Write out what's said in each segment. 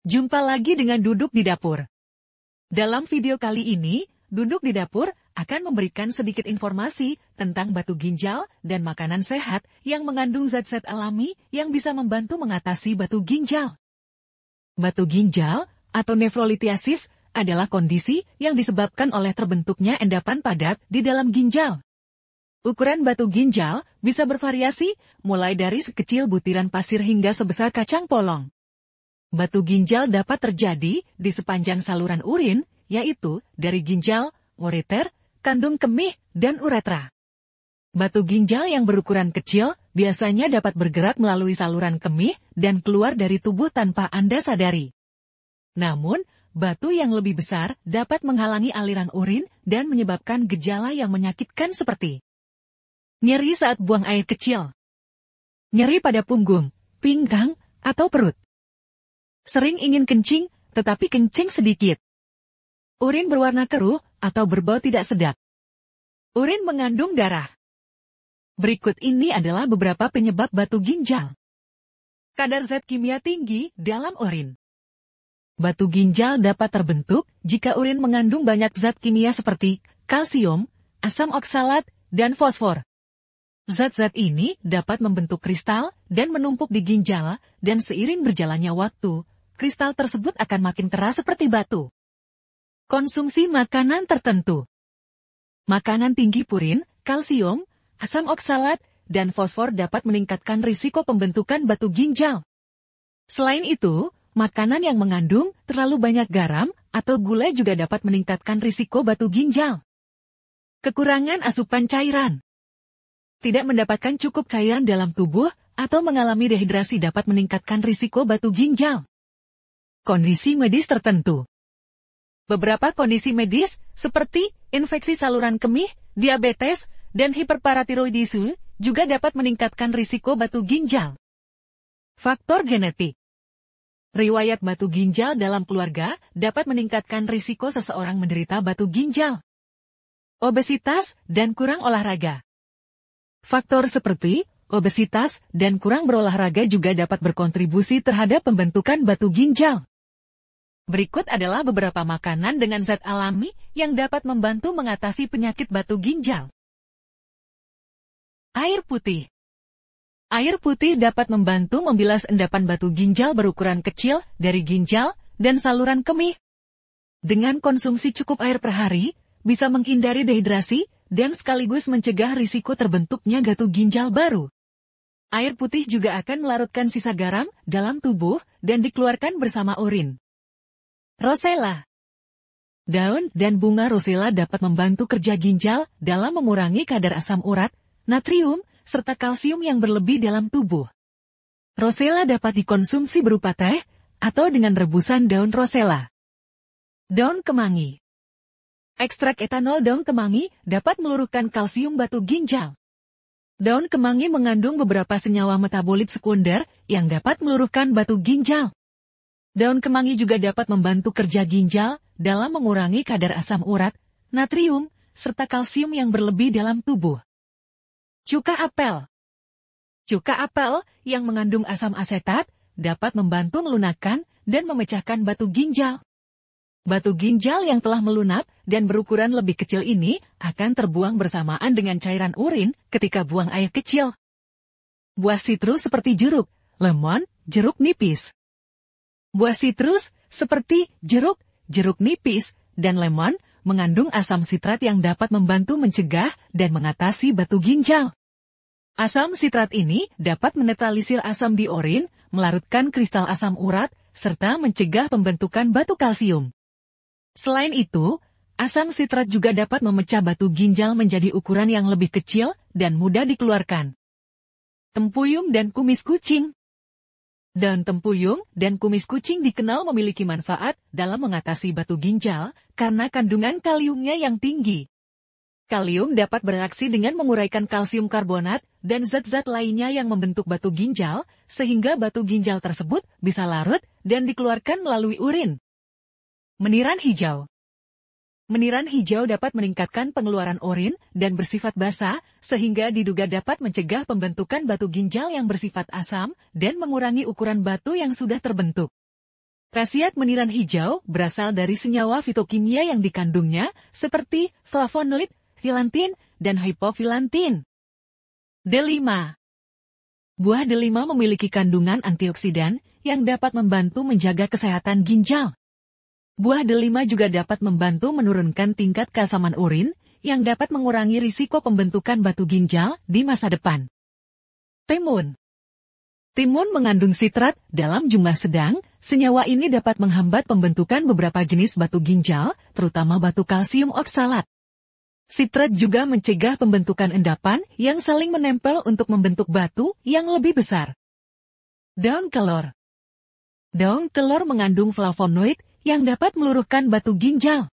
Jumpa lagi dengan Duduk di Dapur. Dalam video kali ini, Duduk di Dapur akan memberikan sedikit informasi tentang batu ginjal dan makanan sehat yang mengandung zat-zat alami yang bisa membantu mengatasi batu ginjal. Batu ginjal atau nefrolitiasis adalah kondisi yang disebabkan oleh terbentuknya endapan padat di dalam ginjal. Ukuran batu ginjal bisa bervariasi, mulai dari sekecil butiran pasir hingga sebesar kacang polong. Batu ginjal dapat terjadi di sepanjang saluran urin, yaitu dari ginjal, ureter, kandung kemih, dan uretra. Batu ginjal yang berukuran kecil biasanya dapat bergerak melalui saluran kemih dan keluar dari tubuh tanpa Anda sadari. Namun, batu yang lebih besar dapat menghalangi aliran urin dan menyebabkan gejala yang menyakitkan seperti nyeri saat buang air kecil, nyeri pada punggung, pinggang, atau perut. Sering ingin kencing, tetapi kencing sedikit. Urin berwarna keruh atau berbau tidak sedap. Urin mengandung darah. Berikut ini adalah beberapa penyebab batu ginjal. Kadar zat kimia tinggi dalam urin. Batu ginjal dapat terbentuk jika urin mengandung banyak zat kimia seperti kalsium, asam oksalat, dan fosfor. Zat-zat ini dapat membentuk kristal dan menumpuk di ginjal, dan seiring berjalannya waktu, kristal tersebut akan makin keras seperti batu. Konsumsi makanan tertentu Makanan tinggi purin, kalsium, asam oksalat, dan fosfor dapat meningkatkan risiko pembentukan batu ginjal. Selain itu, makanan yang mengandung terlalu banyak garam atau gula juga dapat meningkatkan risiko batu ginjal. Kekurangan asupan cairan tidak mendapatkan cukup cairan dalam tubuh, atau mengalami dehidrasi dapat meningkatkan risiko batu ginjal. Kondisi medis tertentu Beberapa kondisi medis, seperti infeksi saluran kemih, diabetes, dan hiperparatiroidisme, juga dapat meningkatkan risiko batu ginjal. Faktor genetik Riwayat batu ginjal dalam keluarga dapat meningkatkan risiko seseorang menderita batu ginjal. Obesitas dan kurang olahraga Faktor seperti obesitas dan kurang berolahraga juga dapat berkontribusi terhadap pembentukan batu ginjal. Berikut adalah beberapa makanan dengan zat alami yang dapat membantu mengatasi penyakit batu ginjal. Air putih Air putih dapat membantu membilas endapan batu ginjal berukuran kecil dari ginjal dan saluran kemih. Dengan konsumsi cukup air per hari, bisa menghindari dehidrasi dan sekaligus mencegah risiko terbentuknya gatu ginjal baru. Air putih juga akan melarutkan sisa garam dalam tubuh dan dikeluarkan bersama urin. Rosella Daun dan bunga rosella dapat membantu kerja ginjal dalam mengurangi kadar asam urat, natrium, serta kalsium yang berlebih dalam tubuh. Rosella dapat dikonsumsi berupa teh atau dengan rebusan daun rosella. Daun kemangi Ekstrak etanol daun kemangi dapat meluruhkan kalsium batu ginjal. Daun kemangi mengandung beberapa senyawa metabolit sekunder yang dapat meluruhkan batu ginjal. Daun kemangi juga dapat membantu kerja ginjal dalam mengurangi kadar asam urat, natrium, serta kalsium yang berlebih dalam tubuh. Cuka apel Cuka apel yang mengandung asam asetat dapat membantu melunakkan dan memecahkan batu ginjal. Batu ginjal yang telah melunak dan berukuran lebih kecil ini akan terbuang bersamaan dengan cairan urin ketika buang air kecil. Buah sitrus seperti jeruk, lemon, jeruk nipis. Buah sitrus seperti jeruk, jeruk nipis, dan lemon mengandung asam sitrat yang dapat membantu mencegah dan mengatasi batu ginjal. Asam sitrat ini dapat menetralisir asam di urin, melarutkan kristal asam urat, serta mencegah pembentukan batu kalsium. Selain itu, asam sitrat juga dapat memecah batu ginjal menjadi ukuran yang lebih kecil dan mudah dikeluarkan. Tempuyung dan kumis kucing Daun tempuyung dan kumis kucing dikenal memiliki manfaat dalam mengatasi batu ginjal karena kandungan kaliumnya yang tinggi. Kalium dapat beraksi dengan menguraikan kalsium karbonat dan zat-zat lainnya yang membentuk batu ginjal, sehingga batu ginjal tersebut bisa larut dan dikeluarkan melalui urin. Meniran hijau Meniran hijau dapat meningkatkan pengeluaran urin dan bersifat basah, sehingga diduga dapat mencegah pembentukan batu ginjal yang bersifat asam dan mengurangi ukuran batu yang sudah terbentuk. Khasiat meniran hijau berasal dari senyawa fitokimia yang dikandungnya, seperti flavonoid, filantin, dan hipofilantin. Delima Buah delima memiliki kandungan antioksidan yang dapat membantu menjaga kesehatan ginjal. Buah delima juga dapat membantu menurunkan tingkat keasaman urin, yang dapat mengurangi risiko pembentukan batu ginjal di masa depan. Timun Timun mengandung sitrat dalam jumlah sedang, senyawa ini dapat menghambat pembentukan beberapa jenis batu ginjal, terutama batu kalsium oksalat. Sitrat juga mencegah pembentukan endapan yang saling menempel untuk membentuk batu yang lebih besar. Daun kelor Daun kelor mengandung flavonoid yang dapat meluruhkan batu ginjal.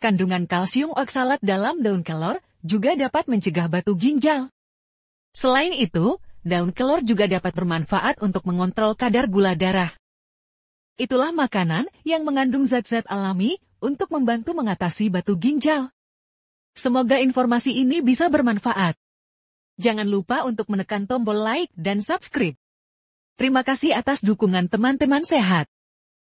Kandungan kalsium oksalat dalam daun kelor juga dapat mencegah batu ginjal. Selain itu, daun kelor juga dapat bermanfaat untuk mengontrol kadar gula darah. Itulah makanan yang mengandung zat-zat alami untuk membantu mengatasi batu ginjal. Semoga informasi ini bisa bermanfaat. Jangan lupa untuk menekan tombol like dan subscribe. Terima kasih atas dukungan teman-teman sehat.